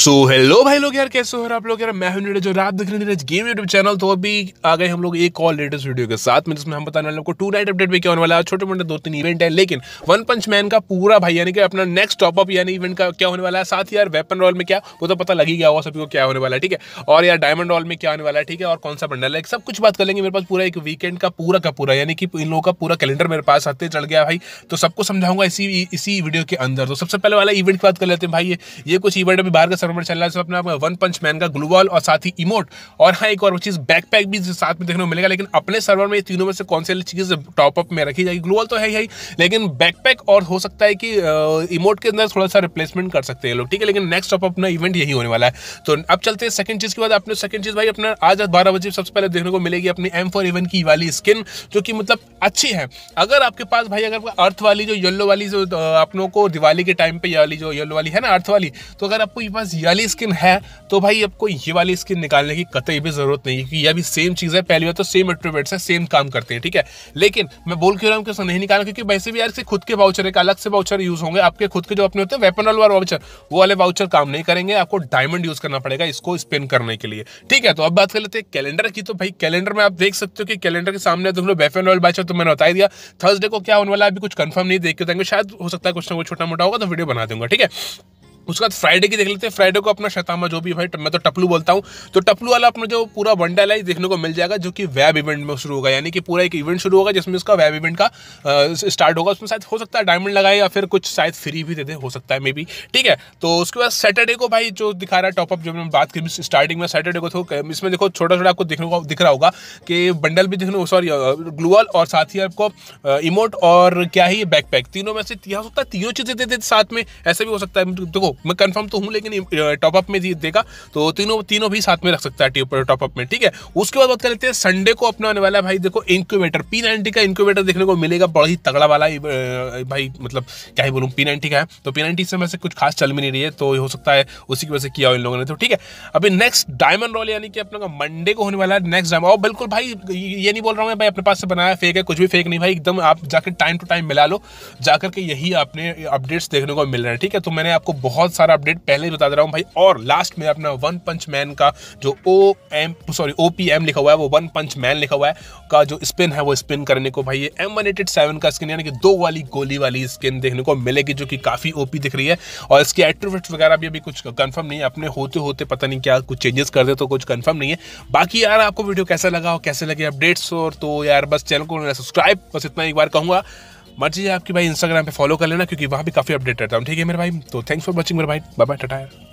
so hello भाई लोग यार कैसे हो आप लोग यार मैं हूं जो आप देख रहे गेम यूट्यूब चैनल तो अभी आ गए हम लोग एक और लेटेस्ट वीडियो के साथ में जिसमें हम बताने वाले टू नाइट अपडेट भी क्या होने वाला है छोटे मोटे दो तीन इवेंट है लेकिन वन पंच मैन का पूरा भाई यानी कि अपना नेक्स्ट टॉपअप यानी इवेंट का क्या होने वाला है साथ ही यार वेपन रॉल में क्या वो तो पता लगी गया होगा सभी को क्या होने वाला है ठीक है और यार डायमंड रॉल में क्या होने वाला है ठीक है और कौन सा बंडल है सब कुछ बात कर लेंगे मेरे पास पूरा एक वीकेंड का पूरा का पूरा यानी कि इन लोगों का पूरा कैलेंडर मेरे पास आते चढ़ गया भाई तो सबको समझाऊंगा इसी इसी वीडियो के अंदर तो सबसे पहले वाला इवेंट की बात कर लेते हैं भाई ये कुछ इवेंट अभी बाहर का सर्वर चल रहा है अपना वन पंच मैन का ग्लूबॉल और साथ ही इमोट और हाँ एक और चीज़ बैकपैक भी साथ में देखने को मिलेगा लेकिन अपने सर्वर में तीनों में से कौन सी चीज़ टॉपअप में रखी जाएगी ग्लूबॉल तो है ही लेकिन बैकपैक और हो सकता है कि इमोट के अंदर थोड़ा सा रिप्लेसमेंट कर सकते हैं लोग ठीक है लेकिन नेक्स्ट टॉपअप अपना इवेंट यही होने वाला है तो अब चलते हैं सेकंड चीज़ के बाद अपने सेकंड चीज़ भाई अपना आज बारह बजे सबसे पहले देखने को मिलेगी अपनी एम फोर इवन की वाली स्किन जो कि मतलब अच्छी है अगर आपके पास भाई अगर अर्थ वाली जो येल्लो वाली जो आप लोगों को दिवाली के टाइम पे वाली जो येल्लो वाली है ना अर्थ वाली तो अगर आपको पास पास ये वाली स्किन है तो भाई आपको ये वाली स्किन निकालने की कतई भी जरूरत नहीं है क्योंकि यह भी सेम चीज़ है पहली बार तो सेम एट्रीब्यूट्स है सेम काम करते हैं ठीक है लेकिन मैं बोल क्यों रहा हूँ कि नहीं निकालना क्योंकि वैसे भी यार से खुद के वाउचर एक अलग से वाउचर यूज होंगे आपके खुद के जो अपने होते हैं वेपन वाले वाउचर वो वाले वाउचर काम नहीं करेंगे आपको डायमंड यूज करना पड़ेगा इसको स्पिन करने के लिए ठीक है तो अब बात कर लेते हैं कैलेंडर की तो भाई कैलेंडर में आप देख सकते हो कि कैलेंडर के सामने तुम लोग वेपन वाले वाउचर तो मैंने बता दिया थर्सडे को क्या होने वाला है अभी कुछ कंफर्म नहीं देख के देंगे शायद हो सकता है कुछ ना कुछ छोटा मोटा होगा तो वीडियो बना दूंगा ठीक है उसके बाद फ्राइडे की देख लेते हैं फ्राइडे को अपना शतामा जो भी भाई मैं तो टपलू बोलता हूँ तो टपलू वाला अपना जो पूरा वन डे लाइफ देखने को मिल जाएगा जो कि वेब इवेंट में शुरू होगा यानी कि पूरा एक इवेंट शुरू होगा जिसमें उसका वेब इवेंट का स्टार्ट होगा उसमें शायद हो सकता है डायमंड लगाए या फिर कुछ शायद फ्री भी दे दे हो सकता है मे बी ठीक है तो उसके बाद सैटरडे को भाई जो दिखा रहा है टॉपअप जो मैंने बात की स्टार्टिंग में सैटरडे को तो इसमें देखो छोटा छोटा आपको दिखने को दिख रहा होगा कि बंडल भी देखने सॉरी ग्लूअल और साथ ही आपको इमोट और क्या ही बैकपैक तीनों में से हो सकता है तीनों चीज़ें दे देते साथ में ऐसे भी हो सकता है देखो मैं कंफर्म तो हूँ लेकिन टॉपअप में देगा तो तीनों तीनों भी साथ में रख सकता है टॉपअप में ठीक है उसके बाद बात कर लेते हैं संडे को अपना आने वाला है भाई देखो इंक्यूबेटर पी नाइनटी का इंक्यूबेटर देखने को मिलेगा बड़ा ही तगड़ा वाला भाई मतलब क्या ही बोलूँ पी नाइनटी का है तो पी नाइनटी से वैसे कुछ खास चल भी नहीं रही है तो हो सकता है उसी की वजह से किया इन लोगों ने तो ठीक है अभी नेक्स्ट डायमंड रॉल यानी कि अपना मंडे को होने वाला है नेक्स्ट डायमंड और बिल्कुल भाई ये नहीं बोल रहा हूँ भाई अपने पास से बनाया फेक है कुछ भी फेक नहीं भाई एकदम आप जाकर टाइम टू टाइम मिला लो जाकर के यही अपने अपडेट्स देखने को मिल रहे हैं ठीक है तो मैंने आपको बहुत बहुत सारा अपडेट पहले ही बता दे रहा हूँ भाई और लास्ट में अपना वन पंच मैन का जो O M sorry O P M लिखा हुआ है वो वन पंच मैन लिखा हुआ है का जो स्पिन है वो स्पिन करने को भाई ये एम वन एटेड सेवन का स्किन यानी कि दो वाली गोली वाली स्किन देखने को मिलेगी जो कि काफ़ी ओपी दिख रही है और इसके एट्रीब्यूट वगैरह भी अभी कुछ कन्फर्म नहीं है अपने होते होते पता नहीं क्या कुछ चेंजेस कर दे तो कुछ कन्फर्म नहीं है बाकी यार आपको वीडियो कैसा लगा हो कैसे लगे अपडेट्स और तो यार बस चैनल को सब्सक्राइब बस इतना एक बार कहूँगा मर्जी है आपकी भाई इंस्टाग्राम पे फॉलो कर लेना क्योंकि वहाँ भी काफ़ी अपडेट रहता हूँ ठीक है मेरे भाई तो थैंक्स फॉर वॉचिंग मेरे भाई बाय बाय टाटा